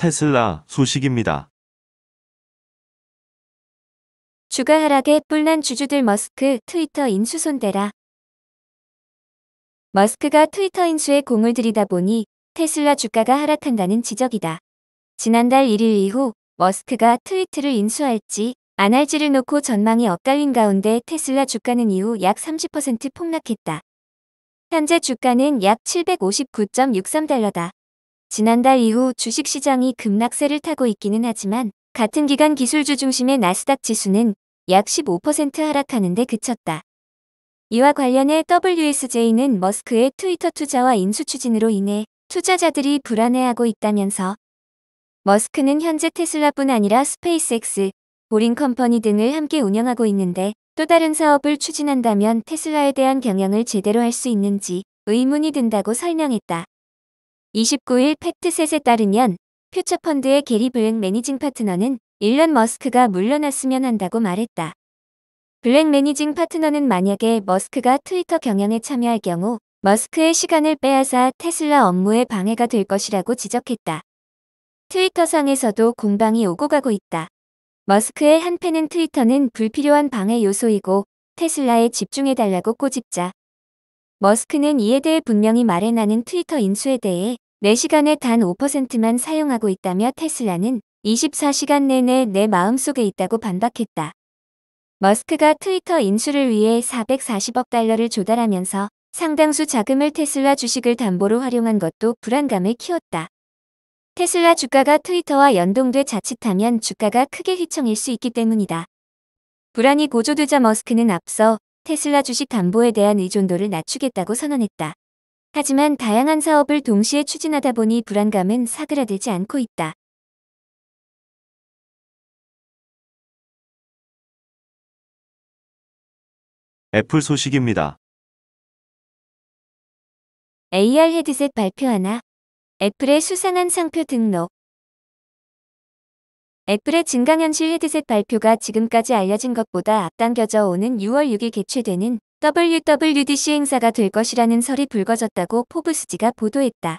테슬라 소식입니다. 주가 하락에 뿔난 주주들 머스크 트위터 인수 손대라. 머스크가 트위터 인수에 공을 들이다 보니 테슬라 주가가 하락한다는 지적이다. 지난달 1일 이후 머스크가 트위트를 인수할지 안 할지를 놓고 전망이 엇갈린 가운데 테슬라 주가는 이후 약 30% 폭락했다. 현재 주가는 약 759.63달러다. 지난달 이후 주식시장이 급락세를 타고 있기는 하지만 같은 기간 기술주 중심의 나스닥 지수는 약 15% 하락하는 데 그쳤다. 이와 관련해 WSJ는 머스크의 트위터 투자와 인수 추진으로 인해 투자자들이 불안해하고 있다면서 머스크는 현재 테슬라뿐 아니라 스페이스X, 보링컴퍼니 등을 함께 운영하고 있는데 또 다른 사업을 추진한다면 테슬라에 대한 경영을 제대로 할 수 있는지 의문이 든다고 설명했다. 29일 팩트셋에 따르면 퓨처펀드의 게리 블랙 매니징 파트너는 일론 머스크가 물러났으면 한다고 말했다. 블랙 매니징 파트너는 만약에 머스크가 트위터 경영에 참여할 경우 머스크의 시간을 빼앗아 테슬라 업무에 방해가 될 것이라고 지적했다. 트위터상에서도 공방이 오고 가고 있다. 머스크의 한패는 트위터는 불필요한 방해 요소이고 테슬라에 집중해달라고 꼬집자. 머스크는 이에 대해 분명히 말해 나는 트위터 인수에 대해 4시간에 단 5%만 사용하고 있다며 테슬라는 24시간 내내 내 마음속에 있다고 반박했다. 머스크가 트위터 인수를 위해 440억 달러를 조달하면서 상당수 자금을 테슬라 주식을 담보로 활용한 것도 불안감을 키웠다. 테슬라 주가가 트위터와 연동돼 자칫하면 주가가 크게 휘청일 수 있기 때문이다. 불안이 고조되자 머스크는 앞서 테슬라 주식 담보에 대한 의존도를 낮추겠다고 선언했다. 하지만 다양한 사업을 동시에 추진하다 보니 불안감은 사그라들지 않고 있다. 애플 소식입니다. AR 헤드셋 발표하나? 애플의 수상한 상표 등록. 애플의 증강현실 헤드셋 발표가 지금까지 알려진 것보다 앞당겨져 오는 6월 6일 개최되는 WWDC 행사가 될 것이라는 설이 불거졌다고 포브스지가 보도했다.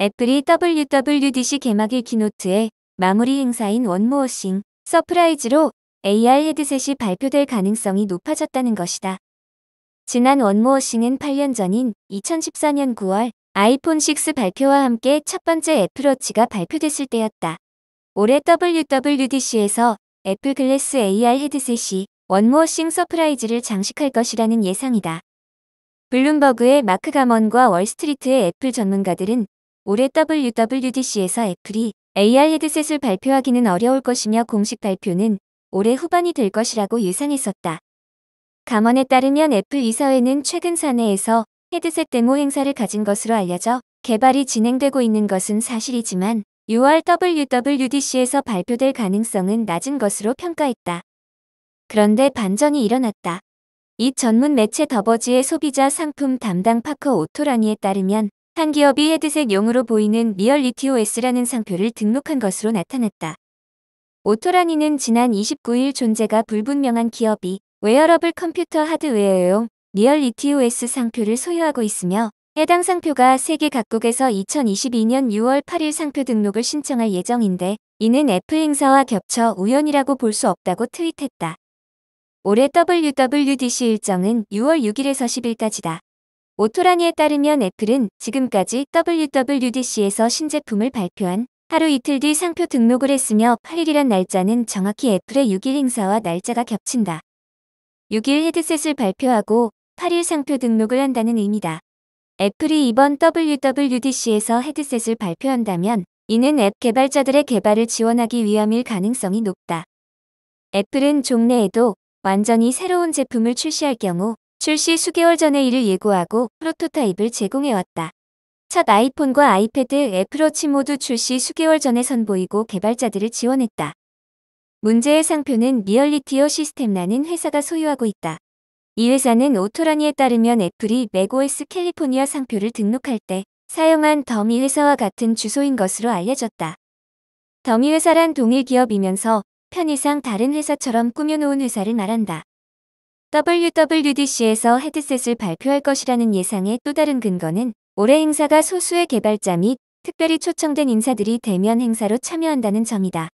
애플이 WWDC 개막일 키노트에 마무리 행사인 원모어싱 서프라이즈로 AR 헤드셋이 발표될 가능성이 높아졌다는 것이다. 지난 원모어싱은 8년 전인 2014년 9월 아이폰 6 발표와 함께 첫 번째 애플워치가 발표됐을 때였다. 올해 WWDC에서 애플 글래스 AR 헤드셋이 원모어싱 서프라이즈를 장식할 것이라는 예상이다. 블룸버그의 마크 가먼과 월스트리트의 애플 전문가들은 올해 WWDC에서 애플이 AR 헤드셋을 발표하기는 어려울 것이며 공식 발표는 올해 후반이 될 것이라고 예상했었다. 가먼에 따르면 애플 이사회는 최근 사내에서 헤드셋 데모 행사를 가진 것으로 알려져 개발이 진행되고 있는 것은 사실이지만 6월 WWDC에서 발표될 가능성은 낮은 것으로 평가했다. 그런데 반전이 일어났다. 이 전문 매체 더버지의 소비자 상품 담당 파커 오토라니에 따르면 한 기업이 헤드셋용으로 보이는 리얼 리티 o S라는 상표를 등록한 것으로 나타났다. 오토라니는 지난 29일 존재가 불분명한 기업이 웨어러블 컴퓨터 하드웨어용 리얼 리티 o S 상표를 소유하고 있으며 해당 상표가 세계 각국에서 2022년 6월 8일 상표 등록을 신청할 예정인데 이는 애플 행사와 겹쳐 우연이라고 볼 수 없다고 트윗했다. 올해 WWDC 일정은 6월 6일에서 10일까지다. 오토라니에 따르면 애플은 지금까지 WWDC에서 신제품을 발표한 하루 이틀 뒤 상표 등록을 했으며 8일이란 날짜는 정확히 애플의 6일 행사와 날짜가 겹친다. 6일 헤드셋을 발표하고 8일 상표 등록을 한다는 의미다. 애플이 이번 WWDC에서 헤드셋을 발표한다면 이는 앱 개발자들의 개발을 지원하기 위함일 가능성이 높다. 애플은 종래에도 완전히 새로운 제품을 출시할 경우 출시 수개월 전에 이를 예고하고 프로토타입을 제공해왔다. 첫 아이폰과 아이패드, 애플워치 모두 출시 수개월 전에 선보이고 개발자들을 지원했다. 문제의 상표는 리얼리티어 시스템라는 회사가 소유하고 있다. 이 회사는 오토라니에 따르면 애플이 맥OS 캘리포니아 상표를 등록할 때 사용한 더미 회사와 같은 주소인 것으로 알려졌다. 더미 회사란 동일 기업이면서 편의상 다른 회사처럼 꾸며놓은 회사를 말한다. WWDC에서 헤드셋을 발표할 것이라는 예상의 또 다른 근거는 올해 행사가 소수의 개발자 및 특별히 초청된 인사들이 대면 행사로 참여한다는 점이다.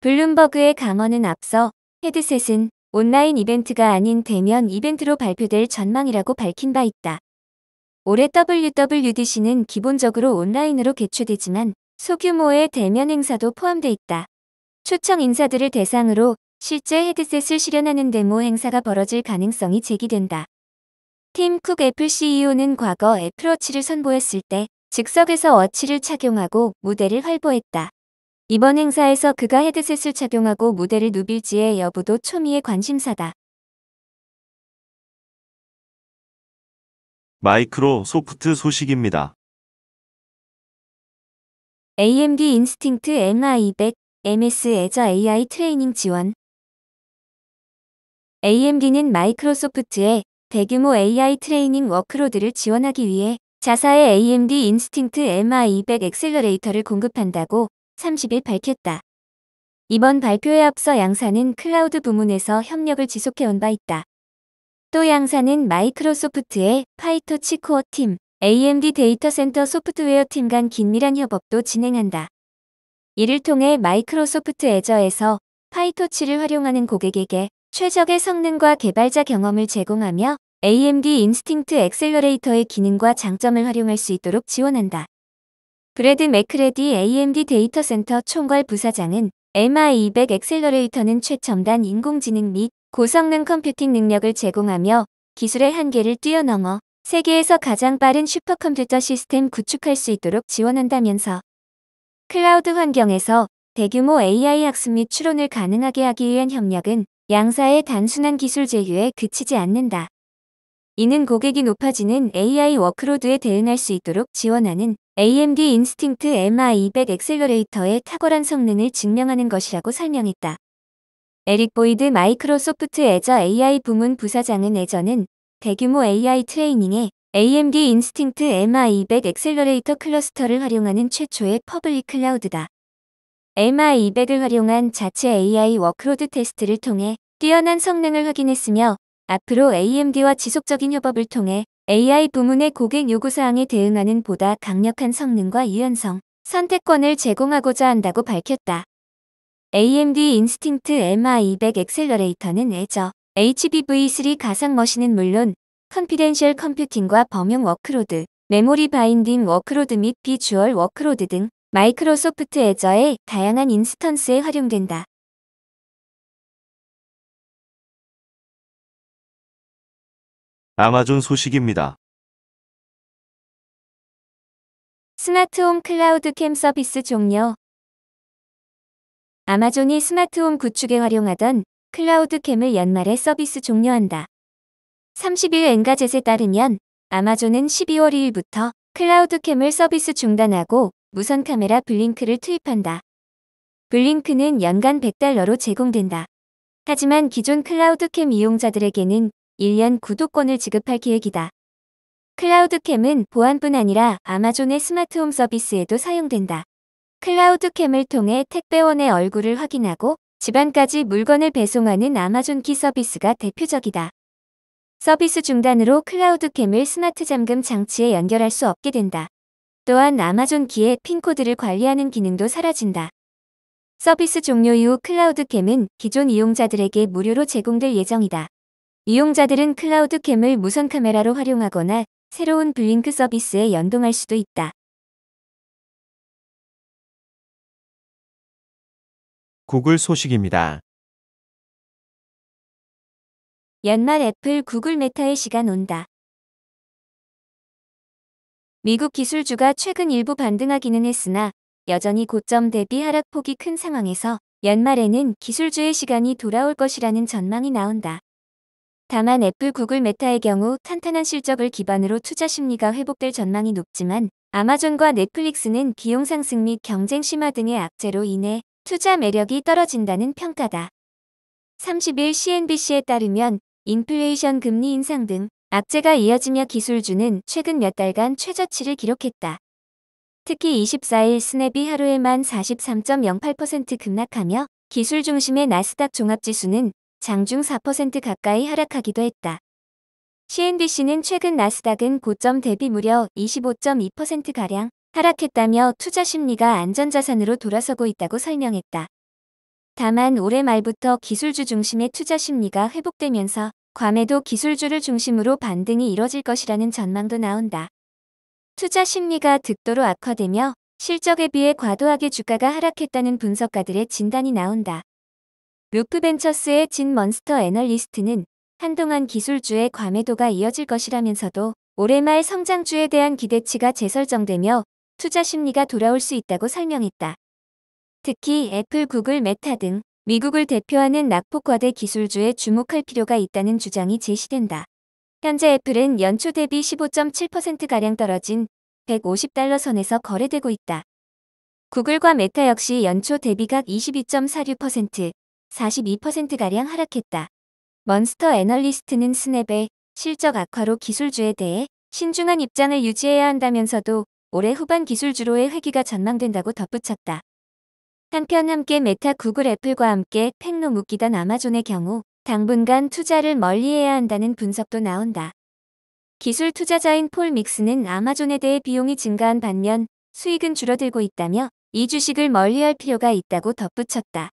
블룸버그의 강언은 앞서 헤드셋은 온라인 이벤트가 아닌 대면 이벤트로 발표될 전망이라고 밝힌 바 있다. 올해 WWDC는 기본적으로 온라인으로 개최되지만 소규모의 대면 행사도 포함돼 있다. 초청 인사들을 대상으로 실제 헤드셋을 실현하는 데모 행사가 벌어질 가능성이 제기된다. 팀 쿡 애플 CEO는 과거 애플워치를 선보였을 때 즉석에서 워치를 착용하고 무대를 활보했다. 이번 행사에서 그가 헤드셋을 착용하고 무대를 누빌지의 여부도 초미의 관심사다. 마이크로소프트 소식입니다. AMD 인스팅트 MI200 MS 애저 AI 트레이닝 지원 AMD는 마이크로소프트의 대규모 AI 트레이닝 워크로드를 지원하기 위해 자사의 AMD 인스팅트 MI200 엑셀러레이터를 공급한다고 30일 밝혔다. 이번 발표에 앞서 양사는 클라우드 부문에서 협력을 지속해온 바 있다. 또 양사는 마이크로소프트의 파이터치 코어 팀, AMD 데이터 센터 소프트웨어 팀 간 긴밀한 협업도 진행한다. 이를 통해 마이크로소프트 애저에서 파이토치를 활용하는 고객에게 최적의 성능과 개발자 경험을 제공하며 AMD 인스팅트 엑셀러레이터의 기능과 장점을 활용할 수 있도록 지원한다. 브래드 맥크레디 AMD 데이터 센터 총괄 부사장은 MI200 엑셀러레이터는 최첨단 인공지능 및 고성능 컴퓨팅 능력을 제공하며 기술의 한계를 뛰어넘어 세계에서 가장 빠른 슈퍼컴퓨터 시스템 구축할 수 있도록 지원한다면서 클라우드 환경에서 대규모 AI 학습 및 추론을 가능하게 하기 위한 협력은 양사의 단순한 기술 제휴에 그치지 않는다. 이는 고객이 높아지는 AI 워크로드에 대응할 수 있도록 지원하는 AMD 인스팅트 MI200 엑셀러레이터의 탁월한 성능을 증명하는 것이라고 설명했다. 에릭 보이드 마이크로소프트 애저 AI 부문 부사장은 애저는 대규모 AI 트레이닝에 AMD 인스팅트 MI200 엑셀러레이터 클러스터를 활용하는 최초의 퍼블릭 클라우드다. MI200을 활용한 자체 AI 워크로드 테스트를 통해 뛰어난 성능을 확인했으며 앞으로 AMD와 지속적인 협업을 통해 AI 부문의 고객 요구사항에 대응하는 보다 강력한 성능과 유연성, 선택권을 제공하고자 한다고 밝혔다. AMD 인스팅트 MI200 엑셀러레이터는 애저 HBV3 가상 머신은 물론 컨피덴셜 컴퓨팅과 범용 워크로드, 메모리 바인딩 워크로드 및 비주얼 워크로드 등 마이크로소프트 애저의 다양한 인스턴스에 활용된다. 아마존 소식입니다. 스마트홈 클라우드 캠 서비스 종료 아마존이 스마트홈 구축에 활용하던 클라우드 캠을 연말에 서비스 종료한다. 30일 엔가젯에 따르면 아마존은 12월 2일부터 클라우드캠을 서비스 중단하고 무선 카메라 블링크를 투입한다. 블링크는 연간 100달러로 제공된다. 하지만 기존 클라우드캠 이용자들에게는 1년 구독권을 지급할 계획이다. 클라우드캠은 보안뿐 아니라 아마존의 스마트홈 서비스에도 사용된다. 클라우드캠을 통해 택배원의 얼굴을 확인하고 집안까지 물건을 배송하는 아마존 키 서비스가 대표적이다. 서비스 중단으로 클라우드 캠을 스마트 잠금 장치에 연결할 수 없게 된다. 또한 아마존 기의 핀코드를 관리하는 기능도 사라진다. 서비스 종료 이후 클라우드 캠은 기존 이용자들에게 무료로 제공될 예정이다. 이용자들은 클라우드 캠을 무선 카메라로 활용하거나 새로운 블링크 서비스에 연동할 수도 있다. 구글 소식입니다. 연말 애플 구글 메타의 시간 온다. 미국 기술주가 최근 일부 반등하기는 했으나 여전히 고점 대비 하락폭이 큰 상황에서 연말에는 기술주의 시간이 돌아올 것이라는 전망이 나온다. 다만 애플 구글 메타의 경우 탄탄한 실적을 기반으로 투자 심리가 회복될 전망이 높지만 아마존과 넷플릭스는 비용 상승 및 경쟁 심화 등의 악재로 인해 투자 매력이 떨어진다는 평가다. 30일 CNBC에 따르면 인플레이션 금리 인상 등 악재가 이어지며 기술주는 최근 몇 달간 최저치를 기록했다. 특히 24일 스냅이 하루에만 43.08% 급락하며 기술 중심의 나스닥 종합지수는 장중 4% 가까이 하락하기도 했다. CNBC는 최근 나스닥은 고점 대비 무려 25.2%가량 하락했다며 투자 심리가 안전자산으로 돌아서고 있다고 설명했다. 다만 올해 말부터 기술주 중심의 투자 심리가 회복되면서 괌에도 기술주를 중심으로 반등이 이뤄질 것이라는 전망도 나온다. 투자 심리가 득도로 악화되며 실적에 비해 과도하게 주가가 하락했다는 분석가들의 진단이 나온다. 루프벤처스의 진몬스터 애널리스트는 한동안 기술주의 과매도가 이어질 것이라면서도 올해 말 성장주에 대한 기대치가 재설정되며 투자 심리가 돌아올 수 있다고 설명했다. 특히 애플, 구글, 메타 등 미국을 대표하는 낙폭과대 기술주에 주목할 필요가 있다는 주장이 제시된다. 현재 애플은 연초 대비 15.7%가량 떨어진 150달러 선에서 거래되고 있다. 구글과 메타 역시 연초 대비 각 22.46%, 42%가량 하락했다. 먼스터 애널리스트는 스냅의 실적 악화로 기술주에 대해 신중한 입장을 유지해야 한다면서도 올해 후반 기술주로의 회귀가 전망된다고 덧붙였다. 한편 함께 메타 구글 애플과 함께 팽로 묶이던 아마존의 경우 당분간 투자를 멀리해야 한다는 분석도 나온다. 기술 투자자인 폴 믹스는 아마존에 대해 비용이 증가한 반면 수익은 줄어들고 있다며 이 주식을 멀리할 필요가 있다고 덧붙였다.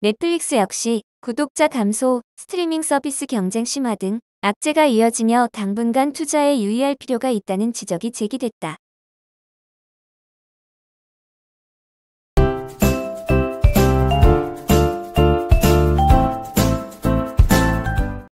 넷플릭스 역시 구독자 감소, 스트리밍 서비스 경쟁 심화 등 악재가 이어지며 당분간 투자에 유의할 필요가 있다는 지적이 제기됐다.